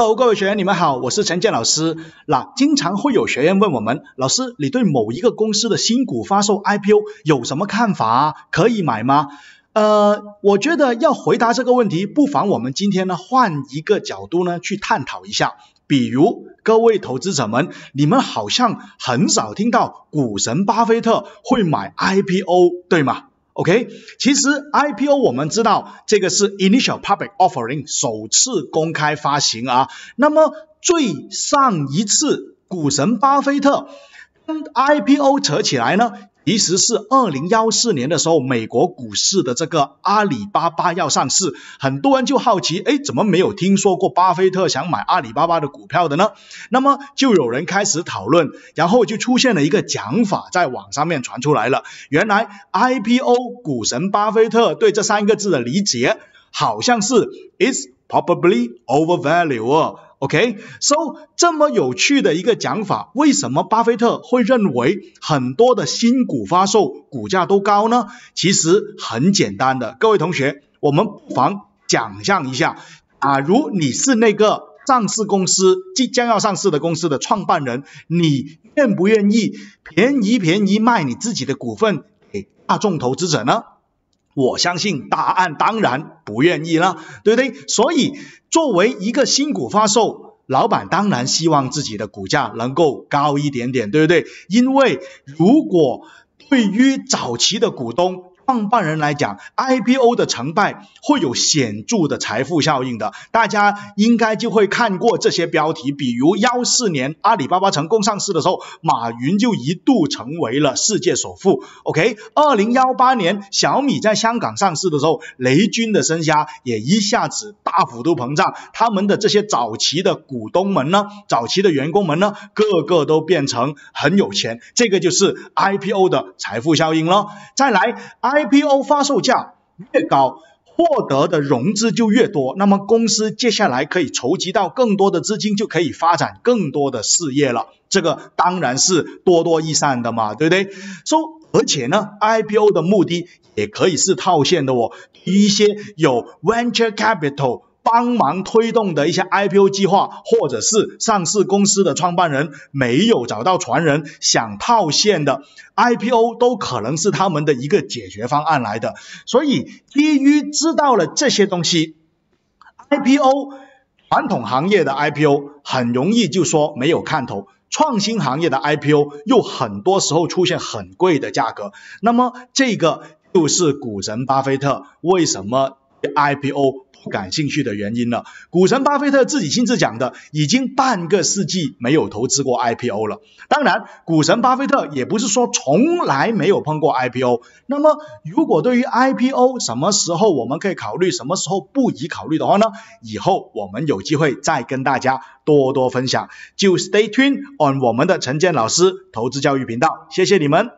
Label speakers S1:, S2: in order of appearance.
S1: Hello，各位学员，你们好，我是陈建老师。那经常会有学员问我们，老师，你对某一个公司的新股发售 IPO 有什么看法？可以买吗？呃，我觉得要回答这个问题，不妨我们今天呢换一个角度呢去探讨一下。比如各位投资者们，你们好像很少听到股神巴菲特会买 IPO，对吗？OK，其实 IPO 我们知道这个是 initial public offering 首次公开发行啊。那么最上一次股神巴菲特跟 IPO 扯起来呢？其实是二零幺四年的时候，美国股市的这个阿里巴巴要上市，很多人就好奇，哎，怎么没有听说过巴菲特想买阿里巴巴的股票的呢？那么就有人开始讨论，然后就出现了一个讲法在网上面传出来了。原来 IPO 股神巴菲特对这三个字的理解，好像是 is t probably overvalued。OK，so 这么有趣的一个讲法，为什么巴菲特会认为很多的新股发售股价都高呢？其实很简单的，各位同学，我们不妨想象一下，假如你是那个上市公司即将要上市的公司的创办人，你愿不愿意便宜便宜卖你自己的股份给大众投资者呢？我相信答案当然不愿意了，对不对？所以作为一个新股发售，老板当然希望自己的股价能够高一点点，对不对？因为如果对于早期的股东，创办人来讲，IPO 的成败会有显著的财富效应的。大家应该就会看过这些标题，比如幺四年阿里巴巴成功上市的时候，马云就一度成为了世界首富。OK，二零幺八年小米在香港上市的时候，雷军的身家也一下子大幅度膨胀。他们的这些早期的股东们呢，早期的员工们呢，个个都变成很有钱。这个就是 IPO 的财富效应了。再来 I。IPO 发售价越高，获得的融资就越多，那么公司接下来可以筹集到更多的资金，就可以发展更多的事业了。这个当然是多多益善的嘛，对不对？说，而且呢，IPO 的目的也可以是套现的哦。一些有 venture capital。帮忙推动的一些 IPO 计划，或者是上市公司的创办人没有找到传人，想套现的 IPO 都可能是他们的一个解决方案来的。所以基于知道了这些东西，IPO 传统行业的 IPO 很容易就说没有看头，创新行业的 IPO 又很多时候出现很贵的价格。那么这个就是股神巴菲特为什么？IPO 不感兴趣的原因了。股神巴菲特自己亲自讲的，已经半个世纪没有投资过 IPO 了。当然，股神巴菲特也不是说从来没有碰过 IPO。那么，如果对于 IPO 什么时候我们可以考虑，什么时候不宜考虑的话呢？以后我们有机会再跟大家多多分享。就 Stay tuned on 我们的陈建老师投资教育频道，谢谢你们。